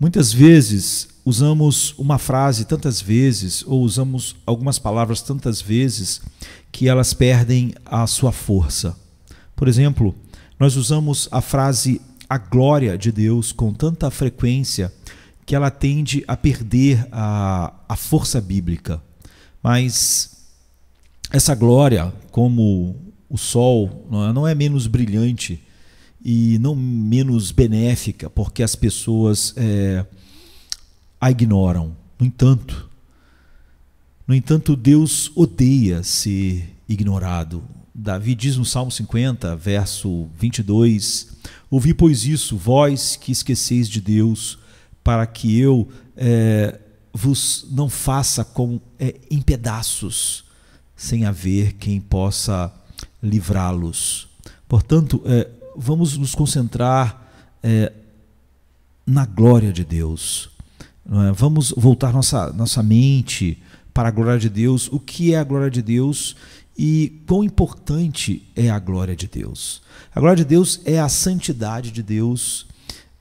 Muitas vezes usamos uma frase tantas vezes ou usamos algumas palavras tantas vezes que elas perdem a sua força. Por exemplo, nós usamos a frase a glória de Deus com tanta frequência que ela tende a perder a, a força bíblica. Mas essa glória, como o sol, não é, é menos brilhante e não menos benéfica, porque as pessoas é, a ignoram. No entanto, no entanto, Deus odeia ser ignorado. Davi diz no Salmo 50, verso 22: Ouvi, pois, isso, vós que esqueceis de Deus, para que eu é, vos não faça com, é, em pedaços, sem haver quem possa livrá-los. Portanto, é, vamos nos concentrar é, na glória de Deus. É? Vamos voltar nossa, nossa mente para a glória de Deus, o que é a glória de Deus e quão importante é a glória de Deus. A glória de Deus é a santidade de Deus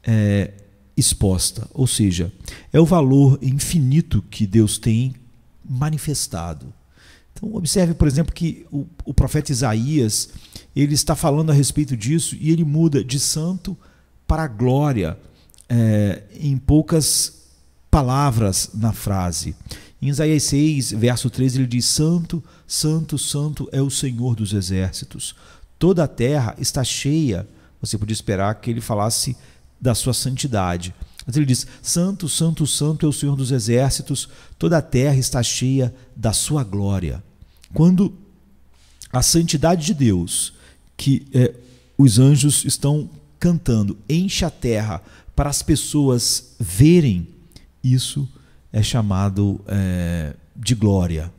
é, exposta, ou seja, é o valor infinito que Deus tem manifestado. Então, observe, por exemplo, que o, o profeta Isaías ele está falando a respeito disso e ele muda de santo para glória é, em poucas palavras na frase. Em Isaías 6, verso 13, ele diz: Santo, Santo, Santo é o Senhor dos exércitos. Toda a terra está cheia. Você podia esperar que ele falasse da sua santidade. Mas ele diz: Santo, Santo, Santo é o Senhor dos exércitos, toda a terra está cheia da sua glória. Quando a santidade de Deus que é, os anjos estão cantando, enche a terra para as pessoas verem, isso é chamado é, de glória.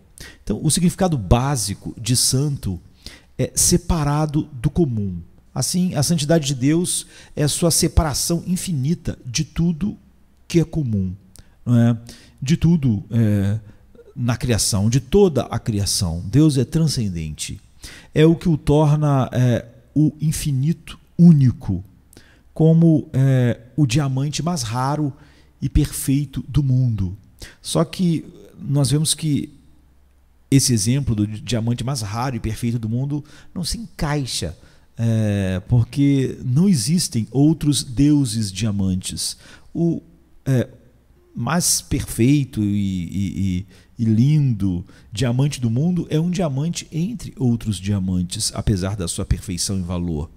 Então, o significado básico de santo é separado do comum. Assim, a santidade de Deus é sua separação infinita de tudo que é comum, é? de tudo é, na criação, de toda a criação. Deus é transcendente é o que o torna é, o infinito único, como é, o diamante mais raro e perfeito do mundo. Só que nós vemos que esse exemplo do diamante mais raro e perfeito do mundo não se encaixa, é, porque não existem outros deuses diamantes. O é, mais perfeito e, e, e lindo diamante do mundo é um diamante entre outros diamantes, apesar da sua perfeição e valor.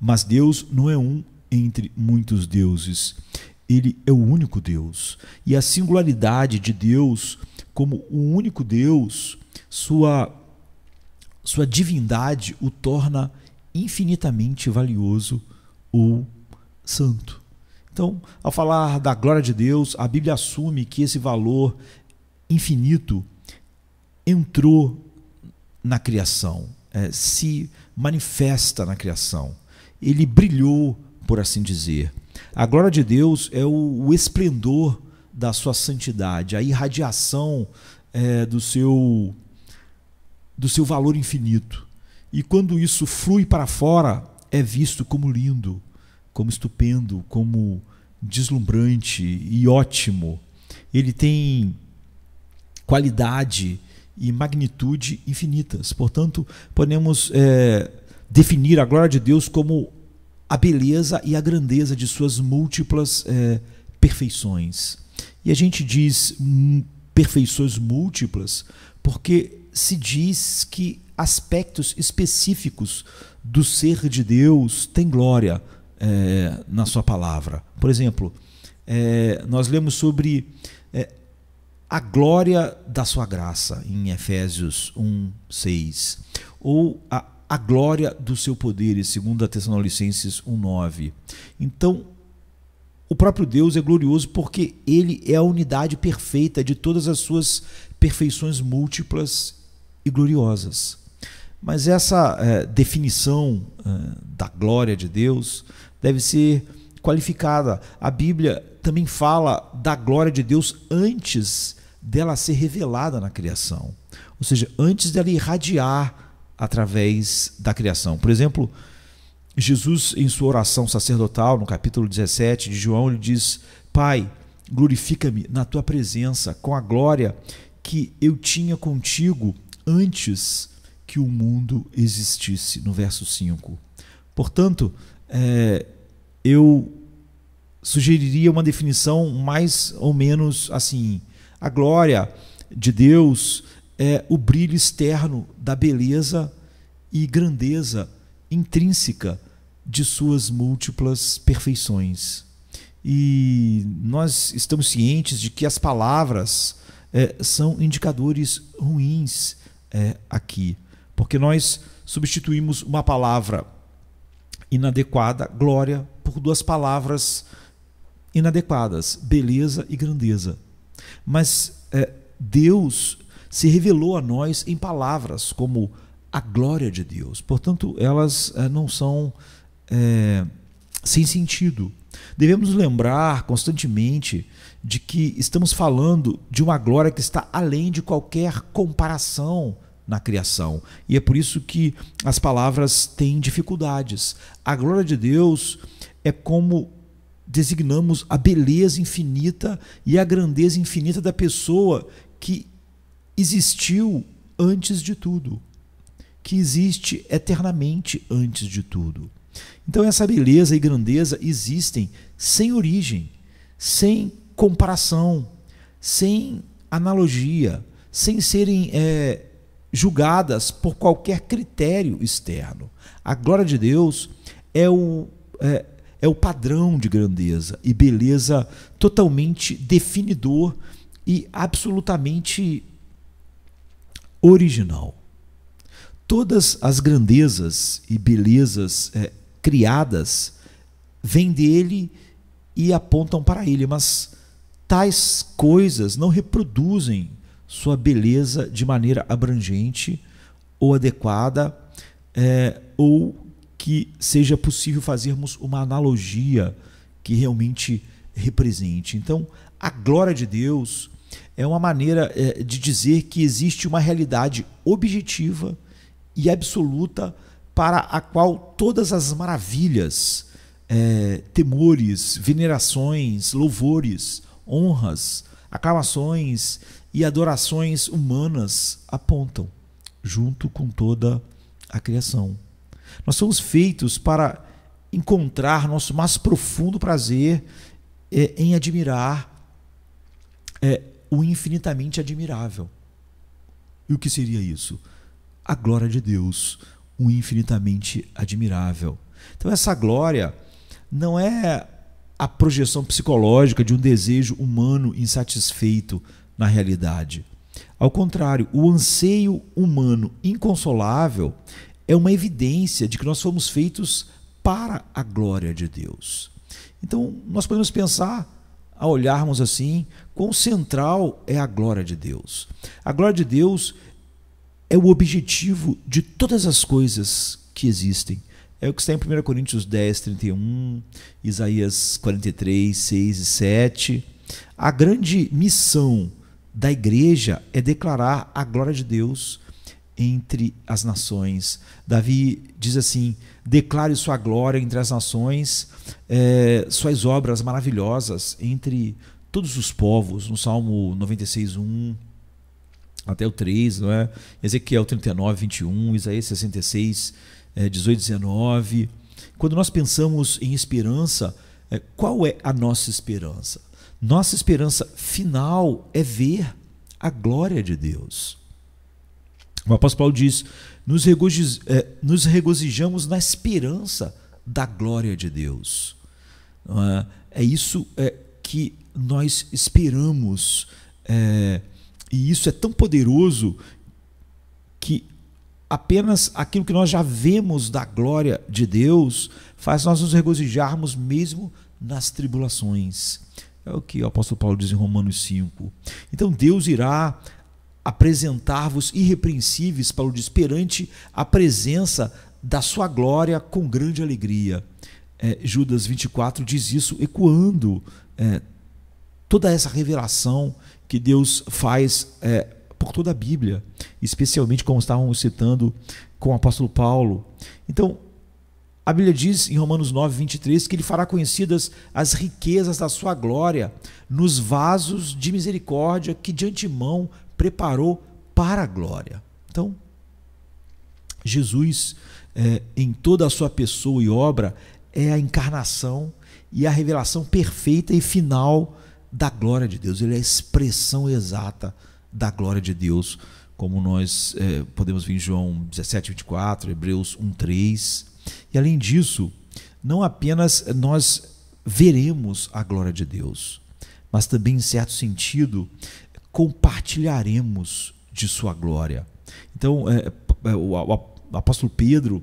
Mas Deus não é um entre muitos deuses. Ele é o único Deus. E a singularidade de Deus como o único Deus, sua sua divindade o torna infinitamente valioso ou santo. Então, ao falar da glória de Deus, a Bíblia assume que esse valor infinito entrou na criação, é, se manifesta na criação. Ele brilhou, por assim dizer. A glória de Deus é o, o esplendor da sua santidade, a irradiação é, do seu do seu valor infinito. E quando isso flui para fora, é visto como lindo, como estupendo, como deslumbrante e ótimo. Ele tem qualidade e magnitude infinitas. Portanto, podemos é, definir a glória de Deus como a beleza e a grandeza de suas múltiplas é, perfeições. E a gente diz hum, perfeições múltiplas porque se diz que aspectos específicos do ser de Deus têm glória é, na sua palavra. Por exemplo, é, nós lemos sobre é, a glória da sua graça, em Efésios 1, 6, ou a, a glória do seu poder, em 2 Tessalonicenses 1, 9. Então, o próprio Deus é glorioso porque ele é a unidade perfeita de todas as suas perfeições múltiplas e gloriosas. Mas essa é, definição é, da glória de Deus deve ser qualificada. A Bíblia também fala da glória de Deus antes dela ser revelada na criação. Ou seja, antes dela irradiar através da criação. Por exemplo, Jesus, em sua oração sacerdotal, no capítulo 17 de João, ele diz: Pai, glorifica-me na tua presença, com a glória que eu tinha contigo antes que o mundo existisse. No verso 5. Portanto, é, eu sugeriria uma definição mais ou menos assim a glória de Deus é o brilho externo da beleza e grandeza intrínseca de suas múltiplas perfeições. E nós estamos cientes de que as palavras é, são indicadores ruins é, aqui, porque nós substituímos uma palavra inadequada, glória, por duas palavras inadequadas, beleza e grandeza. Mas é, Deus se revelou a nós em palavras, como a glória de Deus. Portanto, elas é, não são é, sem sentido. Devemos lembrar constantemente de que estamos falando de uma glória que está além de qualquer comparação na criação. E é por isso que as palavras têm dificuldades. A glória de Deus é como designamos a beleza infinita e a grandeza infinita da pessoa que existiu antes de tudo, que existe eternamente antes de tudo. Então, essa beleza e grandeza existem sem origem, sem comparação, sem analogia, sem serem é, julgadas por qualquer critério externo. A glória de Deus é o. É, é o padrão de grandeza e beleza totalmente definidor e absolutamente original. Todas as grandezas e belezas é, criadas vêm dele e apontam para ele, mas tais coisas não reproduzem sua beleza de maneira abrangente ou adequada é, ou que seja possível fazermos uma analogia que realmente represente. Então, a glória de Deus é uma maneira é, de dizer que existe uma realidade objetiva e absoluta para a qual todas as maravilhas, é, temores, venerações, louvores, honras, aclamações e adorações humanas apontam, junto com toda a criação. Nós somos feitos para encontrar nosso mais profundo prazer é, em admirar é, o infinitamente admirável. E o que seria isso? A glória de Deus, o infinitamente admirável. Então, essa glória não é a projeção psicológica de um desejo humano insatisfeito na realidade. Ao contrário, o anseio humano inconsolável é uma evidência de que nós fomos feitos para a glória de Deus. Então, nós podemos pensar, a olharmos assim, quão central é a glória de Deus. A glória de Deus é o objetivo de todas as coisas que existem. É o que está em 1 Coríntios 10, 31, Isaías 43, 6 e 7. A grande missão da igreja é declarar a glória de Deus entre as nações. Davi diz assim: declare sua glória entre as nações, é, suas obras maravilhosas entre todos os povos, no Salmo 96, 1 até o 3, não é? Ezequiel 39, 21, Isaías 66, é, 18, 19. Quando nós pensamos em esperança, é, qual é a nossa esperança? Nossa esperança final é ver a glória de Deus. O apóstolo Paulo diz: nos, regozij eh, nos regozijamos na esperança da glória de Deus. Uh, é isso é, que nós esperamos. É, e isso é tão poderoso que apenas aquilo que nós já vemos da glória de Deus faz nós nos regozijarmos mesmo nas tribulações. É o que o apóstolo Paulo diz em Romanos 5. Então Deus irá apresentar-vos irrepreensíveis para o perante a presença da sua glória com grande alegria. É, Judas 24 diz isso ecoando é, toda essa revelação que Deus faz é, por toda a Bíblia, especialmente como estávamos citando com o apóstolo Paulo. Então, a Bíblia diz em Romanos 9, 23 que ele fará conhecidas as riquezas da sua glória nos vasos de misericórdia que de antemão preparou para a glória. Então, Jesus, é, em toda a sua pessoa e obra, é a encarnação e a revelação perfeita e final da glória de Deus. Ele é a expressão exata da glória de Deus, como nós é, podemos ver em João 17, 24, Hebreus 1, 3. E além disso, não apenas nós veremos a glória de Deus, mas também, em certo sentido, compartilharemos de sua glória. Então, é, é o apóstolo Pedro,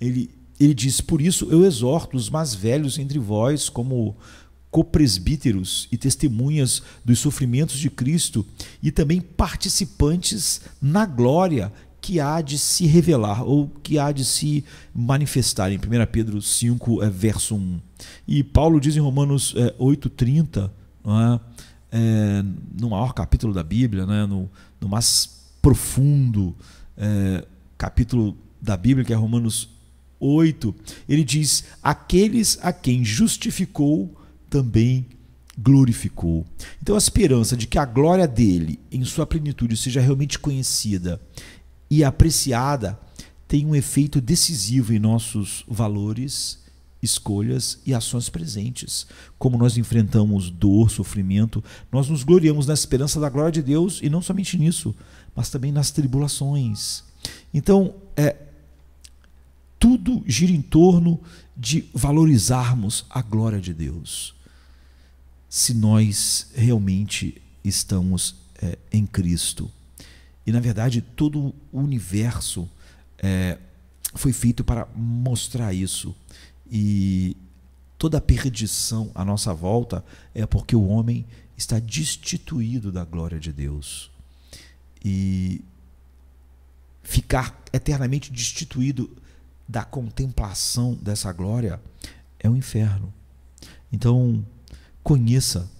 ele, ele diz: Por isso eu exorto os mais velhos entre vós, como copresbíteros e testemunhas dos sofrimentos de Cristo, e também participantes na glória que há de se revelar ou que há de se manifestar em 1 Pedro 5, é, verso 1. E Paulo diz em Romanos 8,30, é, não é? é, no maior capítulo da Bíblia, né? no, no mais profundo é, capítulo da Bíblia, que é Romanos 8, ele diz: Aqueles a quem justificou também glorificou. Então a esperança de que a glória dele, em sua plenitude, seja realmente conhecida e apreciada, tem um efeito decisivo em nossos valores escolhas e ações presentes. Como nós enfrentamos dor, sofrimento, nós nos gloriamos na esperança da glória de Deus e não somente nisso, mas também nas tribulações. Então, é, tudo gira em torno de valorizarmos a glória de Deus. Se nós realmente estamos é, em Cristo. E, na verdade, todo o universo é, foi feito para mostrar isso. E toda a perdição à nossa volta é porque o homem está destituído da glória de Deus. E ficar eternamente destituído da contemplação dessa glória é o um inferno. Então, conheça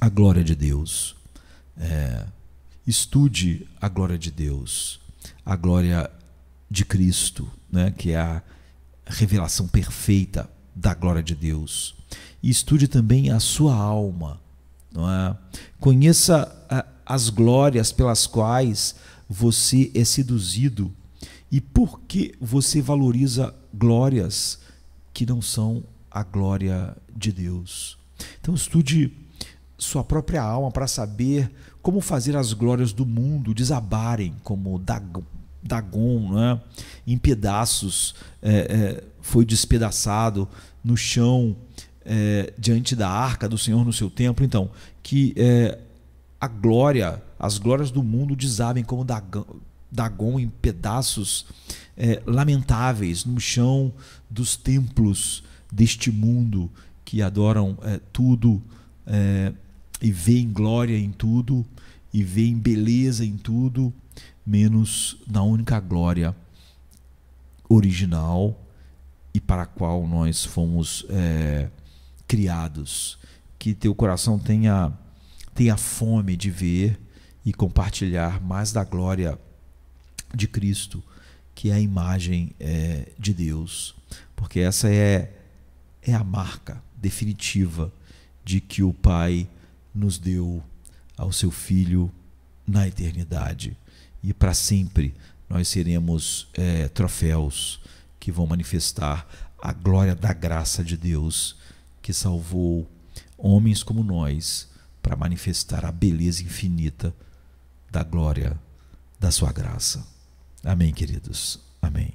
a glória de Deus. É, estude a glória de Deus, a glória de Cristo, né, que é a revelação perfeita da glória de Deus. E estude também a sua alma, não é? Conheça as glórias pelas quais você é seduzido e por que você valoriza glórias que não são a glória de Deus. Então estude sua própria alma para saber como fazer as glórias do mundo desabarem como Dagon né, em pedaços, é, é, foi despedaçado no chão é, diante da arca do Senhor no seu templo. Então, que é, a glória, as glórias do mundo desabem como Dagon, Dagon em pedaços é, lamentáveis no chão dos templos deste mundo que adoram é, tudo e veem glória em tudo e veem beleza em tudo menos na única glória original e para a qual nós fomos é, criados. Que teu coração tenha, tenha fome de ver e compartilhar mais da glória de Cristo, que é a imagem é, de Deus, porque essa é, é a marca definitiva de que o Pai nos deu ao seu Filho na eternidade e para sempre nós seremos é, troféus que vão manifestar a glória da graça de Deus que salvou homens como nós para manifestar a beleza infinita da glória da sua graça. Amém, queridos. Amém.